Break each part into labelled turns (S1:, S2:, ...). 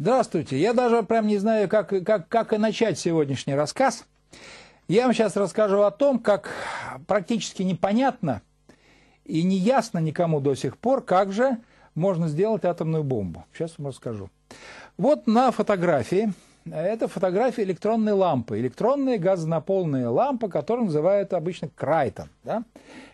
S1: Здравствуйте. Я даже прям не знаю, как, как, как и начать сегодняшний рассказ. Я вам сейчас расскажу о том, как практически непонятно и неясно никому до сих пор, как же можно сделать атомную бомбу. Сейчас вам расскажу. Вот на фотографии это фотография электронной лампы. Электронная газонаполная лампа, которую называют обычно Крайтон. Да?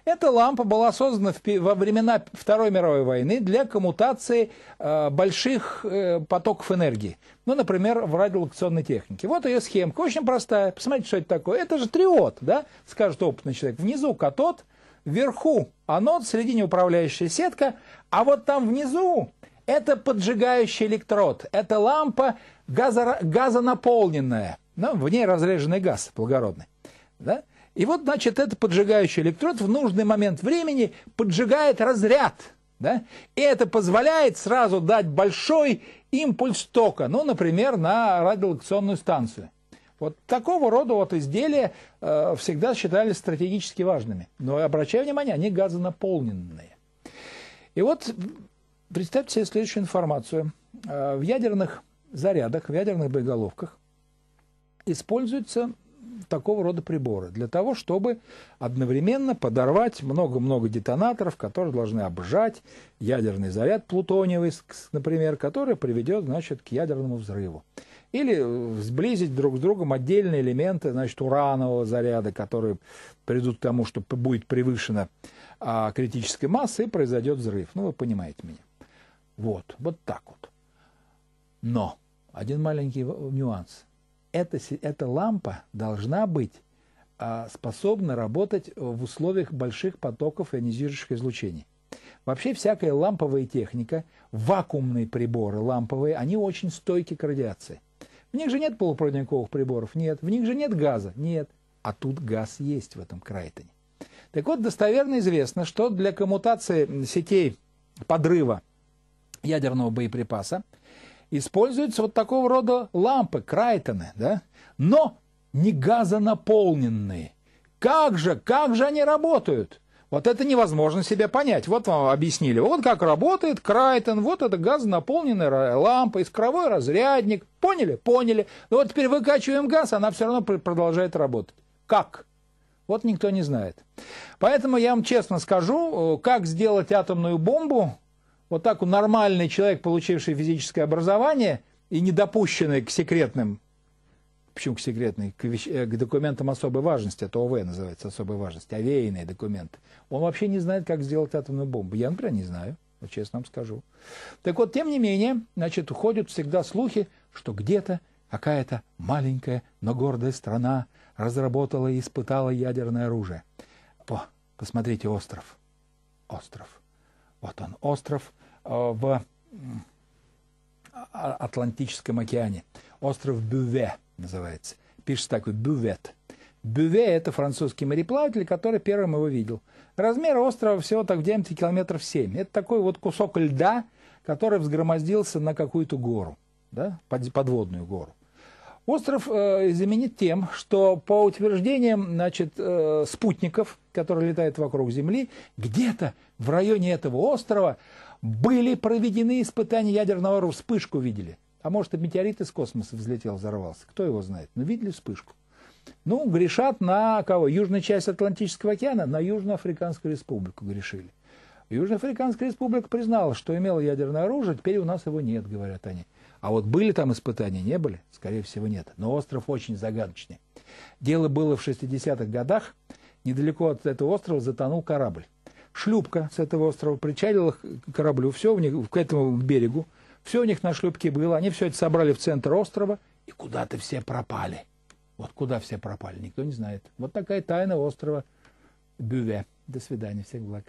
S1: Эта лампа была создана в, во времена Второй мировой войны для коммутации э, больших э, потоков энергии. Ну, например, в радиолокационной технике. Вот ее схемка, очень простая. Посмотрите, что это такое. Это же триод, да, скажет опытный человек. Внизу катод, вверху анод, в середине управляющая сетка, а вот там внизу это поджигающий электрод. Это лампа газо, газонаполненная, ну, в ней разреженный газ благородный. Да? И вот, значит, этот поджигающий электрод в нужный момент времени поджигает разряд. Да? И это позволяет сразу дать большой импульс тока, ну, например, на радиолокационную станцию. Вот такого рода вот изделия э, всегда считались стратегически важными. Но обращаю внимание, они газонаполненные. И вот представьте себе следующую информацию. Э, в ядерных зарядах, в ядерных боеголовках используются такого рода приборы для того, чтобы одновременно подорвать много-много детонаторов, которые должны обжать ядерный заряд плутониевый, например, который приведет, значит, к ядерному взрыву. Или э, сблизить друг с другом отдельные элементы, значит, уранового заряда, которые придут к тому, что будет превышена а, критическая масса и произойдет взрыв. Ну, вы понимаете меня. Вот, вот так вот. Но один маленький нюанс. Эта, эта лампа должна быть а, способна работать в условиях больших потоков ионизирующих излучений. Вообще всякая ламповая техника, вакуумные приборы ламповые, они очень стойки к радиации. В них же нет полупроводниковых приборов, нет. В них же нет газа, нет. А тут газ есть в этом крайтоне. Так вот, достоверно известно, что для коммутации сетей подрыва ядерного боеприпаса используются вот такого рода лампы, крайтоны, да? но не газонаполненные. Как же, как же они работают? Вот это невозможно себе понять. Вот вам объяснили. Вот как работает Крайтон, вот это газонаполненная лампа, искровой разрядник. Поняли? Поняли. Но ну вот теперь выкачиваем газ, она все равно продолжает работать. Как? Вот никто не знает. Поэтому я вам честно скажу, э, как сделать атомную бомбу, вот так нормальный человек, получивший физическое образование и не допущенный к секретным, почему к секретным, к, вещ, э, к документам особой важности, это а ОВ называется особой важности, овеянные документы, он вообще не знает, как сделать атомную бомбу. Я, например, не знаю, вот честно вам скажу. Так вот, тем не менее, значит, уходят всегда слухи, что где-то какая-то маленькая, но гордая страна разработала и испытала ядерное оружие. По, посмотрите остров. Остров вот он, остров э, в а, Атлантическом океане. Остров Бюве называется. Пишется такой Бювет. Бюве – это французский мореплаватель, который первым его видел. Размер острова всего так в диаметре километров 7. Это такой вот кусок льда, который взгромоздился на какую-то гору, да, подводную гору. Остров э, знаменит тем, что по утверждениям значит, э, спутников, которые летают вокруг Земли, где-то в районе этого острова были проведены испытания ядерного оружия, вспышку видели. А может, и метеорит из космоса взлетел, взорвался. Кто его знает? Но ну, видели вспышку. Ну, грешат на кого? Южную часть Атлантического океана, на Южноафриканскую республику грешили. Южноафриканская республика признала, что имела ядерное оружие, теперь у нас его нет, говорят они. А вот были там испытания, не были? Скорее всего, нет. Но остров очень загадочный. Дело было в 60-х годах. Недалеко от этого острова затонул корабль. Шлюпка с этого острова причалила к кораблю, все у них, к этому берегу. Все у них на шлюпке было. Они все это собрали в центр острова и куда-то все пропали. Вот куда все пропали, никто не знает. Вот такая тайна острова Бюве. До свидания, всех благ.